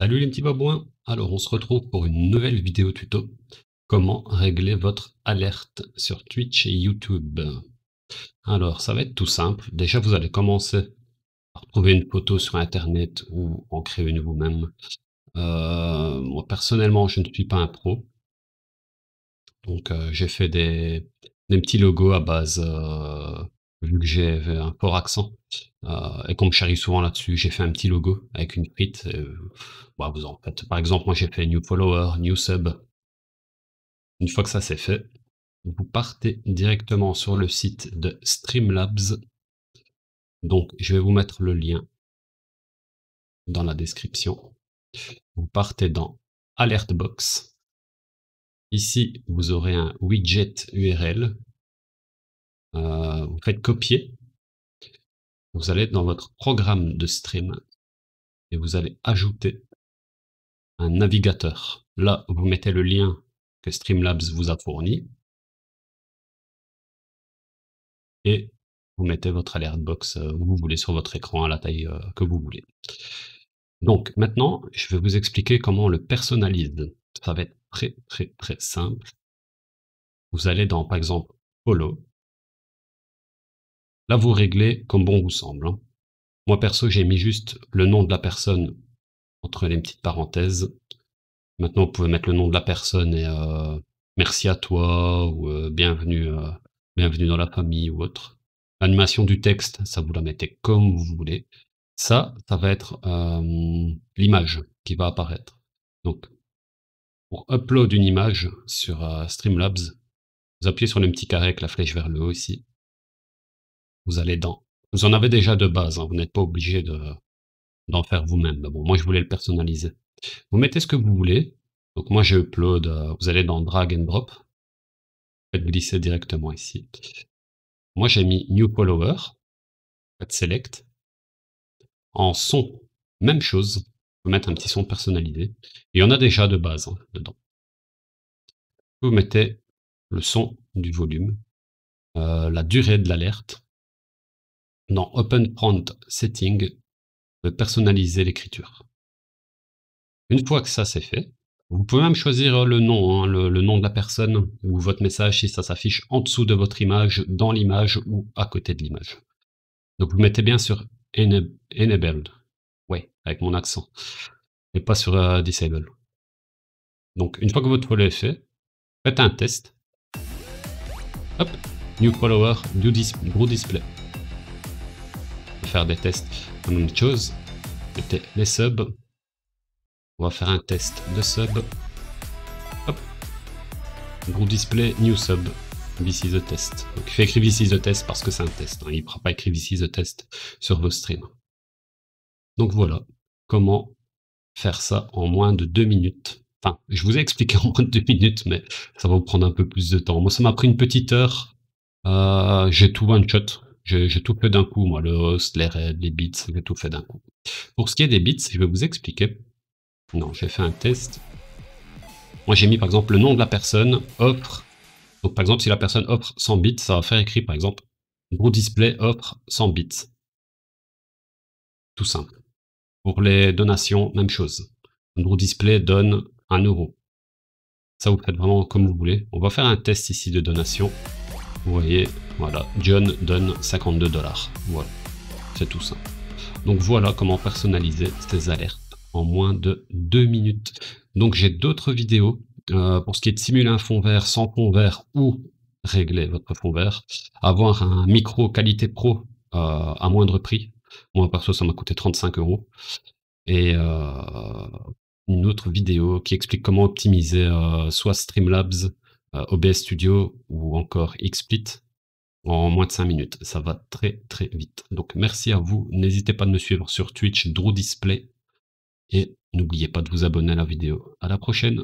Salut les petits babouins Alors on se retrouve pour une nouvelle vidéo tuto. Comment régler votre alerte sur Twitch et YouTube Alors ça va être tout simple. Déjà vous allez commencer par trouver une photo sur internet ou en créer une vous-même. Euh, moi personnellement je ne suis pas un pro. Donc euh, j'ai fait des, petits logos à base euh, vu que j'ai un fort accent, euh, et qu'on me charrie souvent là-dessus, j'ai fait un petit logo avec une frite. Euh, bah, vous en faites. Par exemple, moi j'ai fait New Follower, New Sub. Une fois que ça c'est fait, vous partez directement sur le site de Streamlabs. Donc je vais vous mettre le lien dans la description. Vous partez dans Alert Box. Ici, vous aurez un widget URL euh, vous faites copier. Vous allez dans votre programme de stream et vous allez ajouter un navigateur. Là, vous mettez le lien que Streamlabs vous a fourni et vous mettez votre alert box euh, où vous voulez sur votre écran à la taille euh, que vous voulez. Donc maintenant, je vais vous expliquer comment le personnalise. Ça va être très très très simple. Vous allez dans par exemple Follow Là, vous réglez comme bon vous semble. Hein. Moi, perso, j'ai mis juste le nom de la personne entre les petites parenthèses. Maintenant, vous pouvez mettre le nom de la personne et euh, merci à toi ou euh, bienvenue, euh, bienvenue dans la famille ou autre. L'animation du texte, ça vous la mettez comme vous voulez. Ça, ça va être l'image qui va apparaître. Donc, pour upload une image sur Streamlabs, vous appuyez sur le petit carré avec la flèche vers le haut ici vous allez dans... Vous en avez déjà de base, hein, vous n'êtes pas obligé d'en faire vous-même. Bon, moi, je voulais le personnaliser. Vous mettez ce que vous voulez. Donc moi, je upload, euh, vous allez dans Drag and Drop. Vous faites glisser directement ici. Moi, j'ai mis New Follower. Faites Select. En son, même chose. Vous mettez un petit son personnalisé. Il y en a déjà de base hein, dedans. Vous mettez le son du volume, euh, la durée de l'alerte, dans Open Prompt Settings de personnaliser l'écriture. Une fois que ça c'est fait, vous pouvez même choisir euh, le nom, hein, le, nom de la personne ou votre message si ça s'affiche en dessous de votre image, dans l'image ou à côté de l'image. Donc vous mettez bien sur Enabled, ouais, avec mon accent, et pas sur euh, Disable. Donc une fois que votre volet est fait, faites un test. Hop, New Follower, new Display faire des tests en une chose. C'était les subs. On va faire un test de sub. Hop. display, new sub. This is the test. Donc il fait écrire ici is the test parce que c'est un test. Hein. Il ne pourra pas écrire ici is the test sur vos streams. Donc voilà comment faire ça en moins de deux minutes. Enfin, je vous ai expliqué en moins de deux minutes, mais ça va vous prendre un peu plus de temps. Moi, ça m'a pris une petite heure. Euh, j'ai tout one shot. J'ai tout fait d'un coup, moi, le host, les raids, les bits, j'ai tout fait d'un coup. Pour ce qui est des bits, je vais vous expliquer. Non, j'ai fait un test. Moi, j'ai mis par exemple le nom de la personne, offre. Donc par exemple, si la personne offre 100 bits, ça va faire écrit par exemple, gros display offre 100 bits. Tout simple. Pour les donations, même chose. Gros display donne 1 euro. Ça, vous faites vraiment comme vous voulez. On va faire un test ici de donation. Vous voyez, voilà, John donne 52 dollars. Voilà, c'est tout simple. Donc voilà comment personnaliser ces alertes en moins de 2 minutes. Donc j'ai d'autres vidéos euh, pour ce qui est de simuler un fond vert sans fond vert ou régler votre fond vert. Avoir un micro qualité pro euh, à moindre prix. Moi perso ça m'a coûté 35 euros. Et euh, une autre vidéo qui explique comment optimiser soit Streamlabs, OBS Studio ou encore XSplit en moins de 5 minutes. Ça va très très vite. Donc merci à vous. N'hésitez pas de me suivre sur Twitch, Draw Display. Et n'oubliez pas de vous abonner à la vidéo. À la prochaine.